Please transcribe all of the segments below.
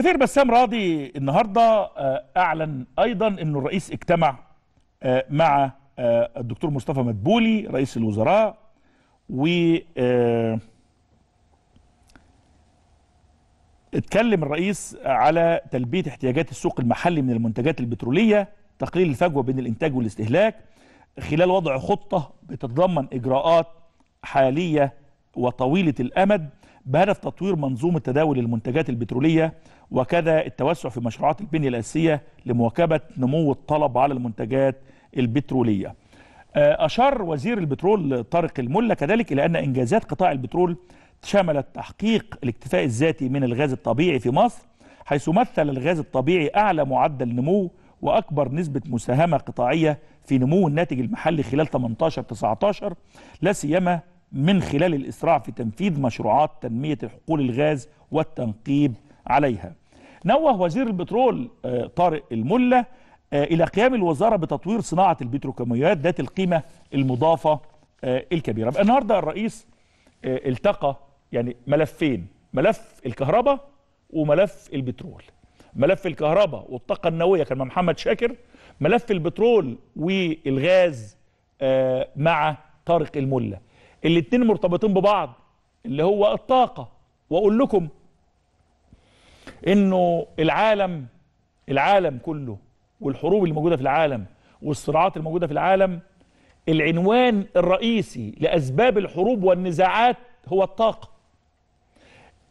سفير بسام راضي النهارده آه، اعلن ايضا انه الرئيس اجتمع آه، مع آه، الدكتور مصطفى مدبولي رئيس الوزراء و اتكلم الرئيس على تلبيه احتياجات السوق المحلي من المنتجات البتروليه تقليل الفجوه بين الانتاج والاستهلاك خلال وضع خطه بتتضمن اجراءات حاليه وطويله الامد بهدف تطوير منظومة تداول المنتجات البترولية وكذا التوسع في مشروعات البنية الأساسية لمواكبة نمو الطلب على المنتجات البترولية آه، أشار وزير البترول طارق الملا كذلك إلى أن إنجازات قطاع البترول شملت تحقيق الاكتفاء الذاتي من الغاز الطبيعي في مصر حيث مثل الغاز الطبيعي أعلى معدل نمو وأكبر نسبة مساهمة قطاعية في نمو الناتج المحلي خلال 18-19 لا سيما من خلال الإسراع في تنفيذ مشروعات تنمية حقول الغاز والتنقيب عليها نوه وزير البترول آه، طارق الملة آه، إلى قيام الوزارة بتطوير صناعة البتروكيماويات ذات القيمة المضافة آه، الكبيرة بقى النهاردة الرئيس التقى يعني ملفين ملف الكهرباء وملف البترول ملف الكهرباء والطاقة النووية كان مع محمد شاكر ملف البترول والغاز مع طارق الملة الاثنين مرتبطين ببعض اللي هو الطاقة واقول لكم انه العالم العالم كله والحروب الموجودة في العالم والصراعات الموجودة في العالم العنوان الرئيسي لأسباب الحروب والنزاعات هو الطاقة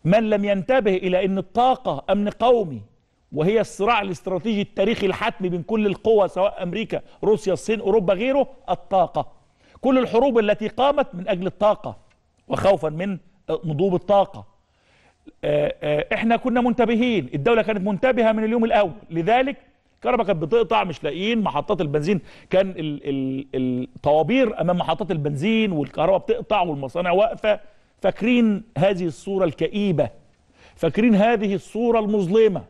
من لم ينتبه إلى أن الطاقة أمن قومي وهي الصراع الاستراتيجي التاريخي الحتمي بين كل القوى سواء أمريكا روسيا الصين أوروبا غيره الطاقة كل الحروب التي قامت من أجل الطاقة وخوفا من نضوب الطاقة آه، آه، احنا كنا منتبهين الدولة كانت منتبهة من اليوم الأول لذلك كهرباء كانت بتقطع مش لاقيين محطات البنزين كان الطوابير امام محطات البنزين والكهرباء بتقطع والمصانع واقفه فاكرين هذه الصوره الكئيبه فاكرين هذه الصوره المظلمه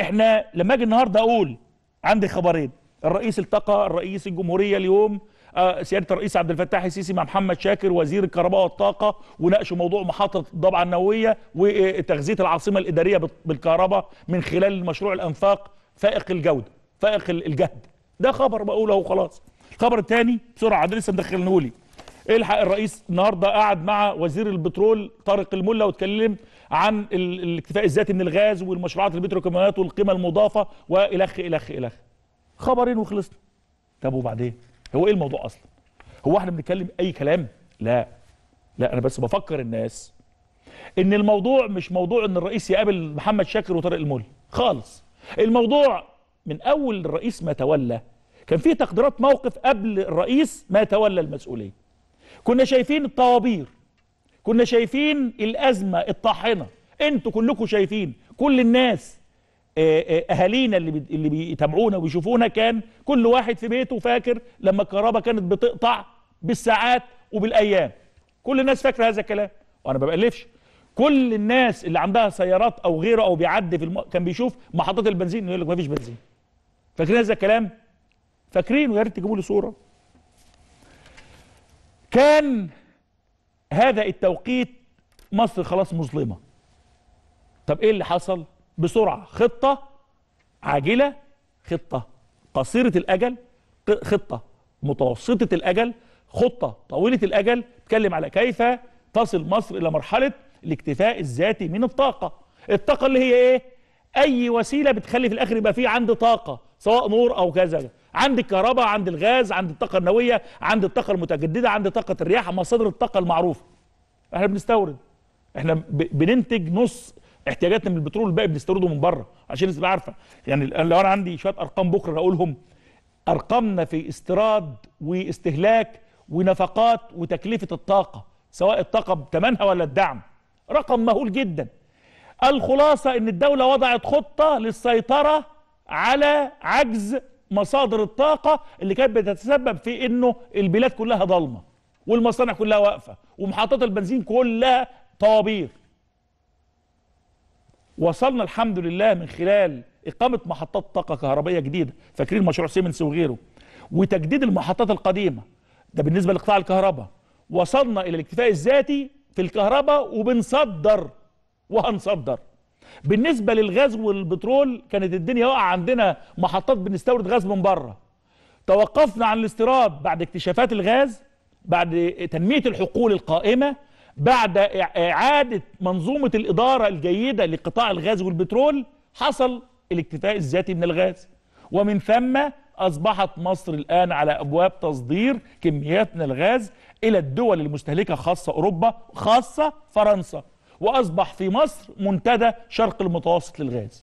احنا لما اجي النهارده اقول عندي خبرين الرئيس التقى الرئيس الجمهوريه اليوم آه، سياده الرئيس عبد الفتاح السيسي مع محمد شاكر وزير الكهرباء والطاقه وناقشوا موضوع محطه الضبعه النوويه وتغذيه العاصمه الاداريه بالكهرباء من خلال مشروع الانفاق فائق الجوده فائق الجهد ده خبر بقوله وخلاص الخبر الثاني بسرعه ده لسه مدخلنه لي الحق الرئيس النهارده قعد مع وزير البترول طارق الملا واتكلم عن الاكتفاء الذاتي من الغاز والمشروعات البتروكيماويات والقيمه المضافه والخ الخ الخ خبرين وخلصنا طب وبعدين هو ايه الموضوع اصلا هو احنا بنتكلم اي كلام لا لا انا بس بفكر الناس ان الموضوع مش موضوع ان الرئيس يقابل محمد شاكر وطارق المول خالص الموضوع من اول الرئيس ما تولى كان في تقديرات موقف قبل الرئيس ما تولى المسؤوليه كنا شايفين الطوابير كنا شايفين الازمه الطاحنه انتوا كلكم شايفين كل الناس آه، آه، اهالينا اللي اللي بيتابعونا وبيشوفونا كان كل واحد في بيته فاكر لما الكهرباء كانت بتقطع بالساعات وبالايام كل الناس فاكره هذا الكلام وانا ما بألفش كل الناس اللي عندها سيارات او غيره او بيعدي في الم... كان بيشوف محطات البنزين يقول لك ما فيش بنزين فاكرين هذا الكلام فاكرين ويا ريت تجيبوا لي صوره كان هذا التوقيت مصر خلاص مظلمه طب ايه اللي حصل بسرعة خطة عاجلة خطة قصيرة الأجل خطة متوسطة الأجل خطة طويلة الأجل تكلم على كيف تصل مصر إلى مرحلة الاكتفاء الذاتي من الطاقة الطاقة اللي هي إيه؟ أي وسيلة بتخلي في الآخر يبقى فيه عند طاقة سواء نور أو كذا عند الكهرباء عند الغاز عند الطاقة النووية عند الطاقة المتجددة عند طاقة الرياح مصادر الطاقة المعروفة احنا بنستورد احنا بننتج نص احتياجاتنا من البترول الباقي بنستورده من بره عشان تبقى عارفه يعني لو انا عندي شويه ارقام بكره هقولهم ارقامنا في استيراد واستهلاك ونفقات وتكلفه الطاقه سواء الطاقه بثمنها ولا الدعم رقم مهول جدا الخلاصه ان الدوله وضعت خطه للسيطره على عجز مصادر الطاقه اللي كانت بتتسبب في انه البلاد كلها ضلمه والمصانع كلها واقفه ومحطات البنزين كلها طوابير وصلنا الحمد لله من خلال إقامة محطات طاقة كهربائية جديدة فاكرين مشروع سيمنس وغيره وتجديد المحطات القديمة ده بالنسبة لقطاع الكهرباء وصلنا إلى الاكتفاء الذاتي في الكهرباء وبنصدر وهنصدر بالنسبة للغاز والبترول كانت الدنيا واقعة عندنا محطات بنستورد غاز من بره توقفنا عن الاستيراد بعد اكتشافات الغاز بعد تنمية الحقول القائمة بعد إعادة منظومة الإدارة الجيدة لقطاع الغاز والبترول حصل الاكتفاء الذاتي من الغاز ومن ثم أصبحت مصر الآن على أبواب تصدير كميات من الغاز إلى الدول المستهلكة خاصة أوروبا خاصة فرنسا وأصبح في مصر منتدى شرق المتوسط للغاز